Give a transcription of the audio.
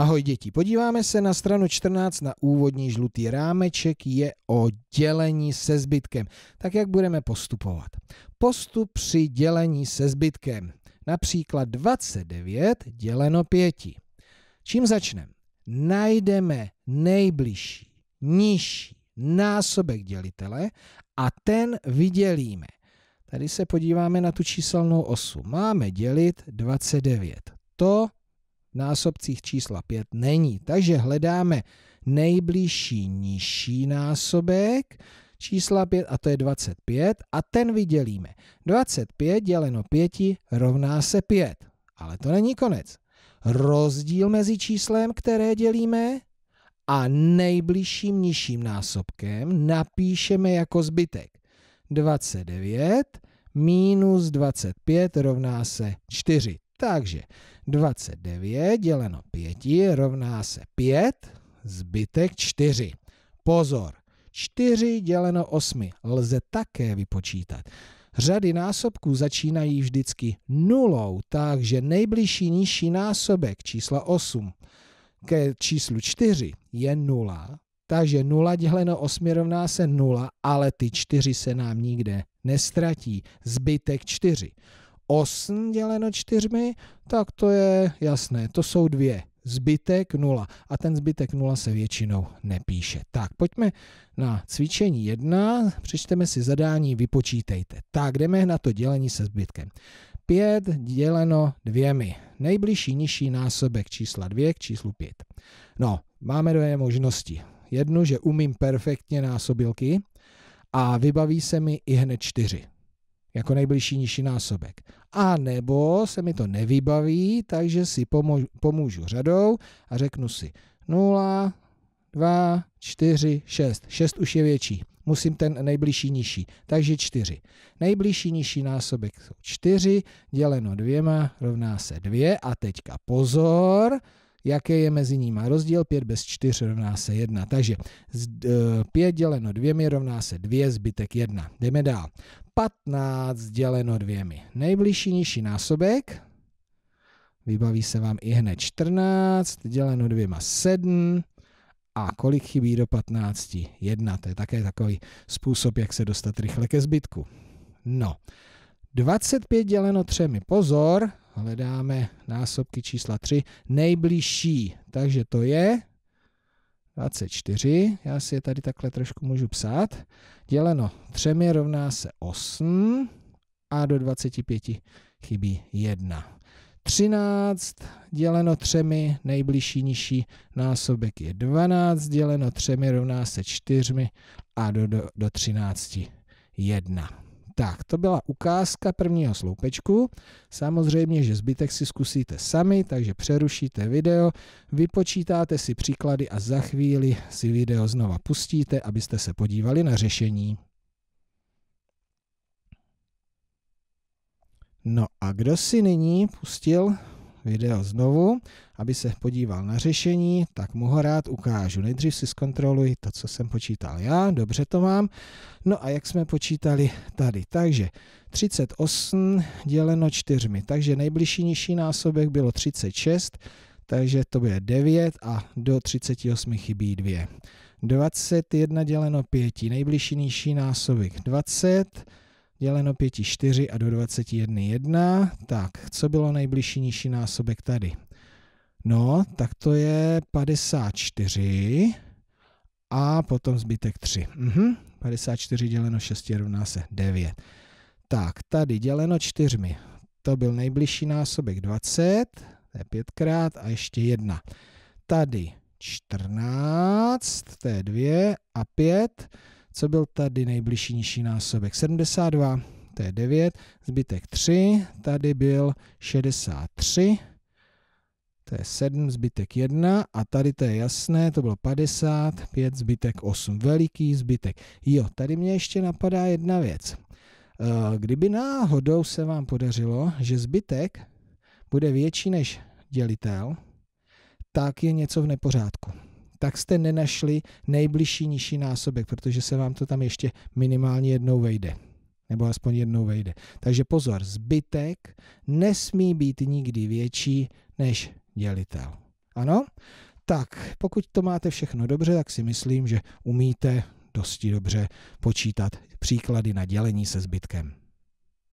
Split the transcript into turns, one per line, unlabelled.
Ahoj děti, podíváme se na stranu 14 na úvodní žlutý rámeček je o dělení se zbytkem. Tak jak budeme postupovat? Postup při dělení se zbytkem. Například 29 děleno 5. Čím začneme? Najdeme nejbližší, nižší násobek dělitele a ten vydělíme. Tady se podíváme na tu číselnou osu. Máme dělit 29. To násobcích čísla 5 není. Takže hledáme nejbližší nižší násobek čísla 5 a to je 25 a ten vydělíme. 25 děleno 5 rovná se 5. Ale to není konec. Rozdíl mezi číslem, které dělíme, a nejbližším nižším násobkem napíšeme jako zbytek. 29 minus 25 rovná se 4. Takže 29 děleno 5 rovná se 5, zbytek 4. Pozor, 4 děleno 8 lze také vypočítat. Řady násobků začínají vždycky nulou, takže nejbližší nižší násobek čísla 8 ke číslu 4 je 0. Takže 0 děleno 8 rovná se 0, ale ty 4 se nám nikde nestratí. Zbytek 4. 8 děleno 4, tak to je jasné, to jsou dvě. Zbytek 0 a ten zbytek 0 se většinou nepíše. Tak, pojďme na cvičení 1, přečteme si zadání, vypočítejte. Tak, jdeme na to dělení se zbytkem. 5 děleno dvěmi. Nejbližší nižší násobek čísla 2 k číslu 5. No, máme dvě možnosti. Jednu, že umím perfektně násobilky a vybaví se mi i hned 4 jako nejbližší nižší násobek. A nebo se mi to nevybaví, takže si pomůžu, pomůžu řadou a řeknu si 0, 2, 4, 6. 6 už je větší. Musím ten nejbližší nižší. Takže 4. Nejbližší nižší násobek jsou 4, děleno dvěma rovná se 2. A teďka pozor, jaké je mezi nimi rozdíl. 5 bez 4 rovná se 1. Takže 5 děleno 2 rovná se 2, zbytek 1. Jdeme dál. 15 děleno dvěmi. Nejbližší nižší násobek. Vybaví se vám i hned 14 děleno dvěma 7. A kolik chybí do 15? 1. To je také takový způsob, jak se dostat rychle ke zbytku. No, 25 děleno třemi. Pozor, hledáme násobky čísla 3. Nejbližší, takže to je 24, já si je tady takhle trošku můžu psát, děleno třemi rovná se 8 a do 25 chybí 1. 13 děleno třemi, nejbližší nižší násobek je 12, děleno třemi rovná se 4 a do, do, do 13 1. Tak, to byla ukázka prvního sloupečku. Samozřejmě, že zbytek si zkusíte sami, takže přerušíte video, vypočítáte si příklady a za chvíli si video znova pustíte, abyste se podívali na řešení. No a kdo si nyní pustil video znovu, aby se podíval na řešení, tak mu ho rád ukážu. Nejdřív si zkontroluji to, co jsem počítal já, dobře to mám. No a jak jsme počítali tady, takže 38 děleno 4, takže nejbližší nižší násobek bylo 36, takže to bude 9 a do 38 chybí 2. 21 děleno 5, nejbližší nižší násobek 20, děleno 5 4 a do 21 1. Tak, co bylo nejbližší nižší násobek tady? No, tak to je 54 a potom zbytek 3. Mhm. 54 děleno 6 rovná se 9. Tak, tady děleno 4. To byl nejbližší násobek 20, to je 5 krát a ještě 1. Tady 14, to je 2 a 5. Co byl tady nejbližší nižší násobek? 72, to je 9, zbytek 3, tady byl 63, to je 7, zbytek 1 a tady to je jasné, to bylo 50, zbytek 8, veliký zbytek. Jo, tady mě ještě napadá jedna věc. Eh, kdyby náhodou se vám podařilo, že zbytek bude větší než dělitel, tak je něco v nepořádku tak jste nenašli nejbližší nižší násobek, protože se vám to tam ještě minimálně jednou vejde. Nebo aspoň jednou vejde. Takže pozor, zbytek nesmí být nikdy větší než dělitel. Ano? Tak, pokud to máte všechno dobře, tak si myslím, že umíte dosti dobře počítat příklady na dělení se zbytkem.